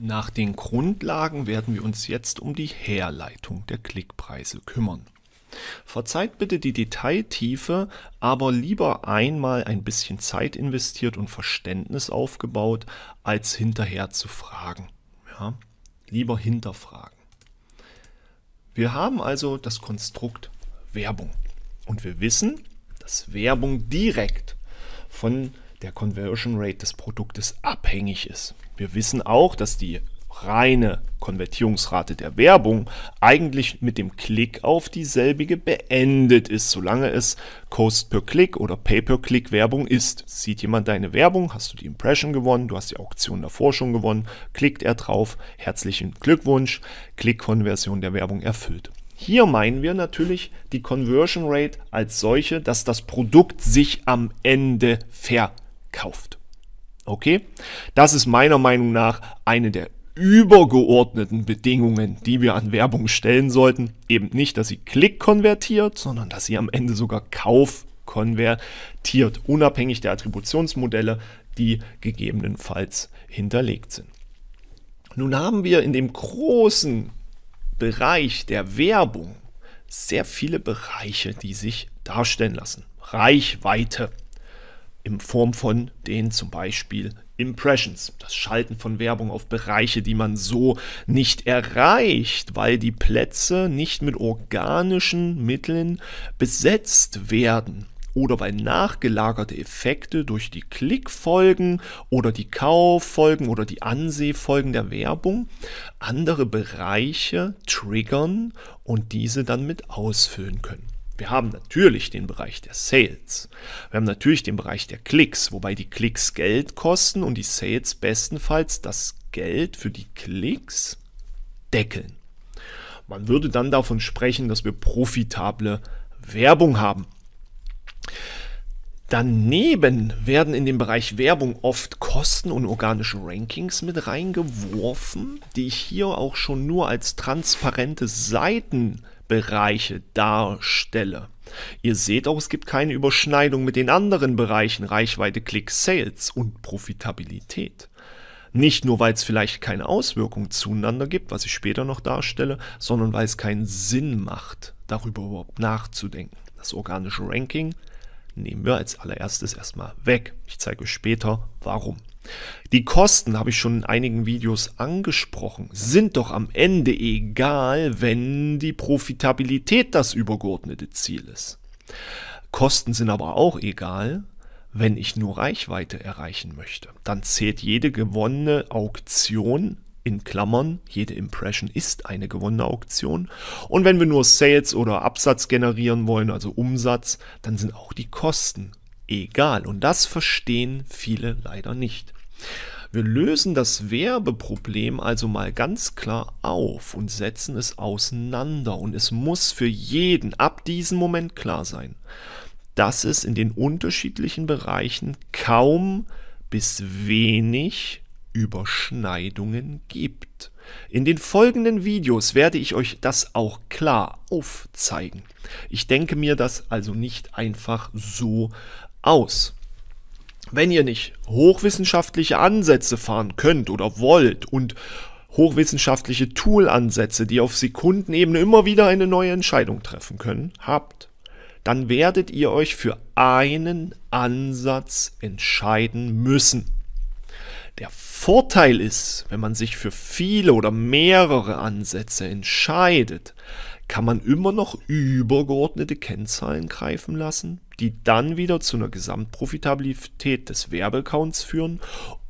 Nach den Grundlagen werden wir uns jetzt um die Herleitung der Klickpreise kümmern. Verzeiht bitte die Detailtiefe, aber lieber einmal ein bisschen Zeit investiert und Verständnis aufgebaut, als hinterher zu fragen. Ja? Lieber hinterfragen. Wir haben also das Konstrukt Werbung und wir wissen, dass Werbung direkt von der Conversion Rate des Produktes abhängig ist. Wir wissen auch, dass die reine Konvertierungsrate der Werbung eigentlich mit dem Klick auf dieselbige beendet ist, solange es Cost per Click oder Pay per Click Werbung ist. Sieht jemand deine Werbung, hast du die Impression gewonnen, du hast die Auktion davor schon gewonnen, klickt er drauf, herzlichen Glückwunsch, Klickkonversion der Werbung erfüllt. Hier meinen wir natürlich die Conversion Rate als solche, dass das Produkt sich am Ende verkauft. Okay, das ist meiner Meinung nach eine der übergeordneten Bedingungen, die wir an Werbung stellen sollten. Eben nicht, dass sie Klick konvertiert, sondern dass sie am Ende sogar Kauf konvertiert, unabhängig der Attributionsmodelle, die gegebenenfalls hinterlegt sind. Nun haben wir in dem großen Bereich der Werbung sehr viele Bereiche, die sich darstellen lassen. Reichweite in Form von den zum Beispiel Impressions, das Schalten von Werbung auf Bereiche, die man so nicht erreicht, weil die Plätze nicht mit organischen Mitteln besetzt werden oder weil nachgelagerte Effekte durch die Klickfolgen oder die Kauffolgen oder die Ansehfolgen der Werbung andere Bereiche triggern und diese dann mit ausfüllen können. Wir haben natürlich den Bereich der Sales. Wir haben natürlich den Bereich der Klicks, wobei die Klicks Geld kosten und die Sales bestenfalls das Geld für die Klicks deckeln. Man würde dann davon sprechen, dass wir profitable Werbung haben. Daneben werden in den Bereich Werbung oft Kosten und organische Rankings mit reingeworfen, die ich hier auch schon nur als transparente Seiten Bereiche darstelle. Ihr seht auch, es gibt keine Überschneidung mit den anderen Bereichen Reichweite, Klick, Sales und Profitabilität. Nicht nur, weil es vielleicht keine Auswirkung zueinander gibt, was ich später noch darstelle, sondern weil es keinen Sinn macht, darüber überhaupt nachzudenken. Das organische Ranking nehmen wir als allererstes erstmal weg. Ich zeige euch später, warum. Die Kosten, habe ich schon in einigen Videos angesprochen, sind doch am Ende egal, wenn die Profitabilität das übergeordnete Ziel ist. Kosten sind aber auch egal, wenn ich nur Reichweite erreichen möchte. Dann zählt jede gewonnene Auktion in Klammern, jede Impression ist eine gewonnene Auktion. Und wenn wir nur Sales oder Absatz generieren wollen, also Umsatz, dann sind auch die Kosten egal. Und das verstehen viele leider nicht. Wir lösen das Werbeproblem also mal ganz klar auf und setzen es auseinander. Und es muss für jeden ab diesem Moment klar sein, dass es in den unterschiedlichen Bereichen kaum bis wenig Überschneidungen gibt. In den folgenden Videos werde ich euch das auch klar aufzeigen. Ich denke mir das also nicht einfach so aus. Wenn ihr nicht hochwissenschaftliche Ansätze fahren könnt oder wollt und hochwissenschaftliche Tool-Ansätze, die auf Sekundenebene immer wieder eine neue Entscheidung treffen können, habt, dann werdet ihr euch für einen Ansatz entscheiden müssen. Der Vorteil ist, wenn man sich für viele oder mehrere Ansätze entscheidet, kann man immer noch übergeordnete Kennzahlen greifen lassen, die dann wieder zu einer Gesamtprofitabilität des Werbeaccounts führen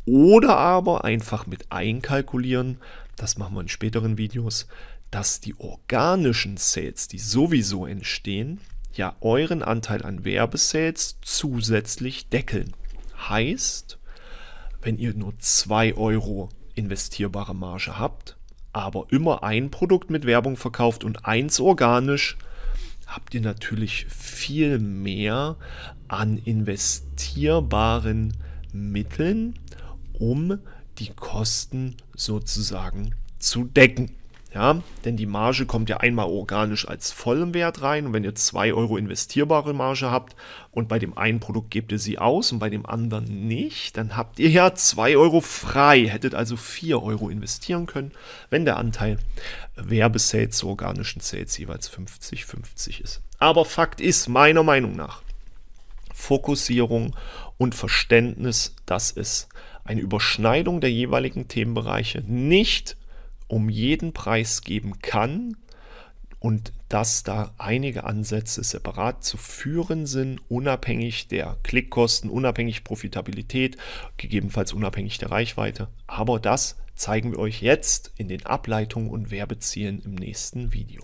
oder aber einfach mit einkalkulieren, das machen wir in späteren Videos, dass die organischen Sales, die sowieso entstehen, ja euren Anteil an Werbesales zusätzlich deckeln. Heißt, wenn ihr nur 2 Euro investierbare Marge habt, aber immer ein Produkt mit Werbung verkauft und eins organisch, habt ihr natürlich viel mehr an investierbaren Mitteln, um die Kosten sozusagen zu decken. Ja, denn die Marge kommt ja einmal organisch als vollen Wert rein und wenn ihr 2 Euro investierbare Marge habt und bei dem einen Produkt gebt ihr sie aus und bei dem anderen nicht, dann habt ihr ja 2 Euro frei, hättet also 4 Euro investieren können, wenn der Anteil Werbesales zu organischen Sales jeweils 50-50 ist. Aber Fakt ist, meiner Meinung nach, Fokussierung und Verständnis, dass es eine Überschneidung der jeweiligen Themenbereiche nicht um jeden Preis geben kann und dass da einige Ansätze separat zu führen sind, unabhängig der Klickkosten, unabhängig Profitabilität, gegebenenfalls unabhängig der Reichweite. Aber das zeigen wir euch jetzt in den Ableitungen und Werbezielen im nächsten Video.